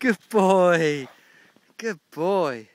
Good boy. Good boy.